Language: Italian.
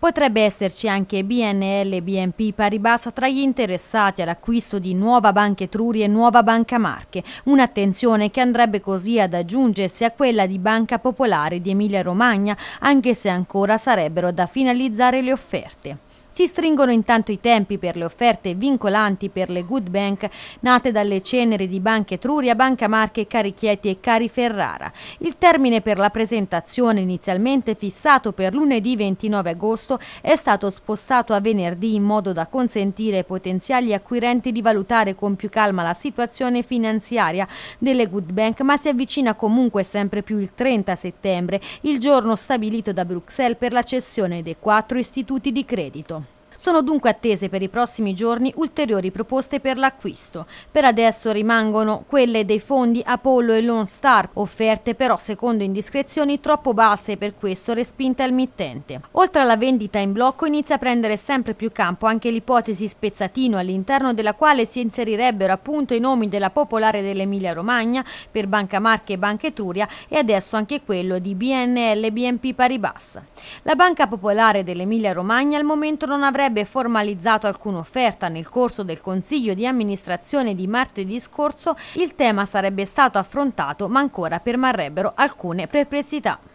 Potrebbe esserci anche BNL e BNP Paribas tra gli interessati all'acquisto di Nuova Banca Etruria e Nuova Banca Marche, un'attenzione che andrebbe così ad aggiungersi a quella di Banca Popolare di Emilia Romagna, anche se ancora sarebbero da finalizzare le offerte. Si stringono intanto i tempi per le offerte vincolanti per le good bank nate dalle ceneri di Banca Etruria, Banca Marche, Carichieti e Cari Ferrara. Il termine per la presentazione inizialmente fissato per lunedì 29 agosto è stato spostato a venerdì in modo da consentire ai potenziali acquirenti di valutare con più calma la situazione finanziaria delle good bank, ma si avvicina comunque sempre più il 30 settembre, il giorno stabilito da Bruxelles per la cessione dei quattro istituti di credito. Sono dunque attese per i prossimi giorni ulteriori proposte per l'acquisto. Per adesso rimangono quelle dei fondi Apollo e Lone Star, offerte però secondo indiscrezioni troppo basse e per questo respinte al mittente. Oltre alla vendita in blocco inizia a prendere sempre più campo anche l'ipotesi spezzatino all'interno della quale si inserirebbero appunto i nomi della Popolare dell'Emilia Romagna per Banca Marche e Banca Etruria e adesso anche quello di BNL e BNP Paribas. La Banca Popolare dell'Emilia Romagna al momento non avrebbe avrebbe formalizzato alcuna offerta nel corso del Consiglio di amministrazione di martedì scorso, il tema sarebbe stato affrontato ma ancora permarrebbero alcune perplessità.